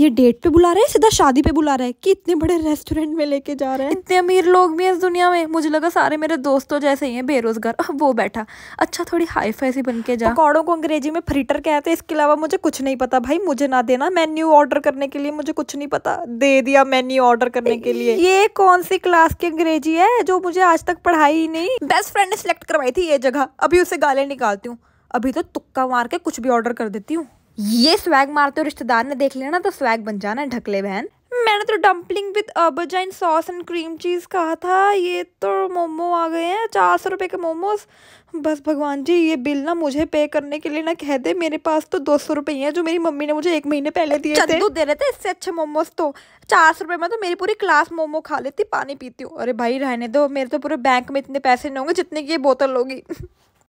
ये डेट पे बुला रहे हैं सीधा शादी पे बुला रहे हैं कि इतने बड़े रेस्टोरेंट में लेके जा रहे हैं इतने अमीर लोग भी हैं इस दुनिया में मुझे लगा सारे मेरे दोस्तों तो जैसे ही हैं बेरोजगार वो बैठा अच्छा थोड़ी हाई फाई सी बन के जा पकौड़ों को अंग्रेजी में फ्रीटर कहते हैं इसके अलावा मुझे कुछ नहीं पता भाई मुझे ना देना मेन्यू ऑर्डर करने के लिए मुझे कुछ नहीं पता दे दिया मेन्यू ऑर्डर करने के लिए ये कौन सी क्लास की अंग्रेजी है जो मुझे आज तक पढ़ाई ही नहीं बेस्ट फ्रेंड ने सिलेक्ट करवाई थी ये जगह अभी उसे गाले निकालती हूँ अभी तो तुक्का मार के कुछ भी ऑर्डर कर देती हूँ ये स्वैग मारते हो रिश्तेदार ने देख लेना तो स्वैग बन जाना ढकले बहन मैंने तो dumpling with aubergine sauce and cream cheese कहा था ये तो मोमो आ गए हैं चार सौ रुपये के मोमोस बस भगवान जी ये बिल ना मुझे पे करने के लिए ना कह दे मेरे पास तो दो सौ रुपये हैं जो मेरी मम्मी ने मुझे एक महीने पहले दिए थे दे रहे थे इससे अच्छे मोमोस तो चार सौ रुपये में तो मेरी पूरी क्लास मोमो खा लेती पानी पीती हूँ अरे भाई रहने दो मेरे तो पूरे बैंक में इतने पैसे नहीं होंगे जितने की ये बोतल होगी